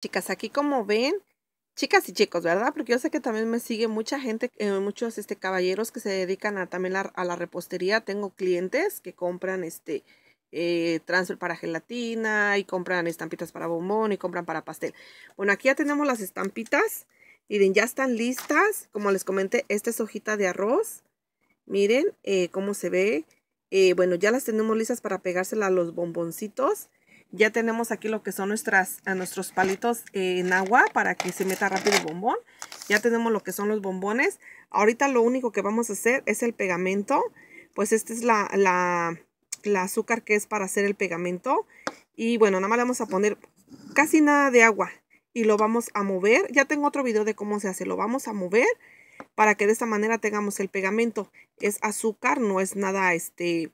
Chicas, aquí como ven, chicas y chicos, ¿verdad? Porque yo sé que también me sigue mucha gente, eh, muchos este, caballeros que se dedican a, también a la repostería. Tengo clientes que compran este eh, transfer para gelatina y compran estampitas para bombón y compran para pastel. Bueno, aquí ya tenemos las estampitas. Miren, ya están listas. Como les comenté, esta es hojita de arroz. Miren eh, cómo se ve. bueno, ya las tenemos listas para pegárselas a los bomboncitos. Ya tenemos aquí lo que son nuestras, a nuestros palitos en agua para que se meta rápido el bombón. Ya tenemos lo que son los bombones. Ahorita lo único que vamos a hacer es el pegamento. Pues esta es la, la, azúcar que es para hacer el pegamento. Y bueno, nada más le vamos a poner casi nada de agua. Y lo vamos a mover. Ya tengo otro video de cómo se hace. Lo vamos a mover para que de esta manera tengamos el pegamento. Es azúcar, no es nada este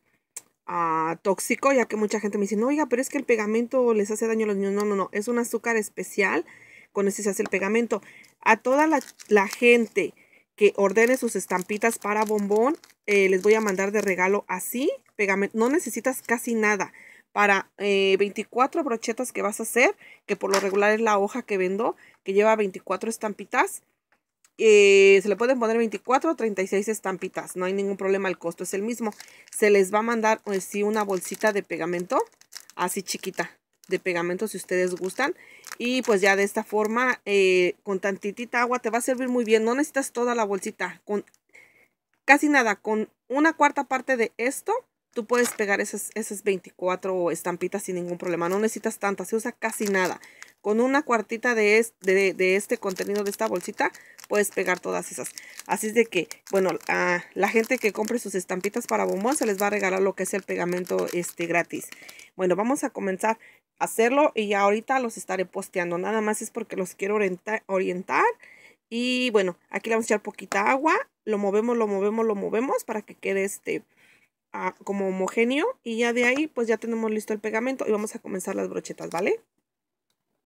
Ah, tóxico, ya que mucha gente me dice, no, oiga, pero es que el pegamento les hace daño a los niños. No, no, no, es un azúcar especial, con ese se hace el pegamento. A toda la, gente que ordene sus estampitas para bombón, eh, les voy a mandar de regalo así, pegamento, no necesitas casi nada. Para 24 eh, brochetas que vas a hacer, que por lo regular es la hoja que vendo, que lleva 24 estampitas, eh, se le pueden poner 24 o 36 estampitas, no hay ningún problema, el costo es el mismo. Se les va a mandar eh, una bolsita de pegamento, así chiquita, de pegamento si ustedes gustan. Y pues ya de esta forma, eh, con tantitita agua te va a servir muy bien, no necesitas toda la bolsita, con casi nada, con una cuarta parte de esto. Tú puedes pegar esas, esas 24 estampitas sin ningún problema. No necesitas tantas, se usa casi nada. Con una cuartita de, de, de este contenido de esta bolsita, puedes pegar todas esas. Así es de que, bueno, a la gente que compre sus estampitas para bombón se les va a regalar lo que es el pegamento este gratis. Bueno, vamos a comenzar a hacerlo y ya ahorita los estaré posteando. Nada más es porque los quiero orientar. Y bueno, aquí le vamos a echar poquita agua. Lo movemos, lo movemos, lo movemos para que quede este ah, como homogéneo. Y ya de ahí, pues ya tenemos listo el pegamento y vamos a comenzar las brochetas, ¿vale?